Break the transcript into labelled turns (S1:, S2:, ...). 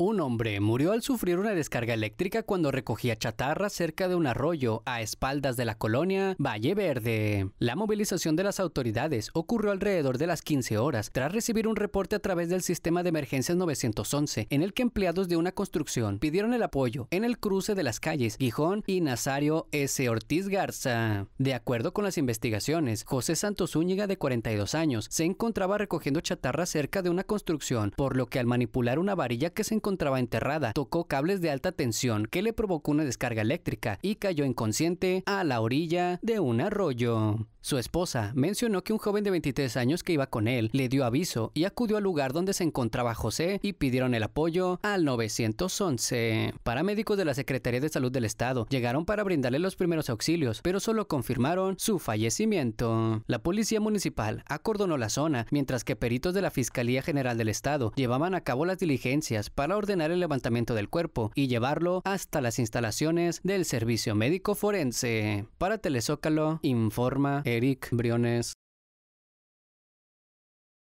S1: Un hombre murió al sufrir una descarga eléctrica cuando recogía chatarra cerca de un arroyo a espaldas de la colonia Valle Verde. La movilización de las autoridades ocurrió alrededor de las 15 horas tras recibir un reporte a través del sistema de emergencias 911 en el que empleados de una construcción pidieron el apoyo en el cruce de las calles Gijón y Nazario S. Ortiz Garza. De acuerdo con las investigaciones, José Santos Úñiga, de 42 años se encontraba recogiendo chatarra cerca de una construcción, por lo que al manipular una varilla que se encontraba encontraba enterrada, tocó cables de alta tensión que le provocó una descarga eléctrica y cayó inconsciente a la orilla de un arroyo. Su esposa mencionó que un joven de 23 años que iba con él le dio aviso y acudió al lugar donde se encontraba José y pidieron el apoyo al 911. Paramédicos de la Secretaría de Salud del Estado llegaron para brindarle los primeros auxilios, pero solo confirmaron su fallecimiento. La policía municipal acordonó la zona, mientras que peritos de la Fiscalía General del Estado llevaban a cabo las diligencias para ordenar el levantamiento del cuerpo y llevarlo hasta las instalaciones del Servicio Médico Forense. Para Telezócalo, informa Eric Briones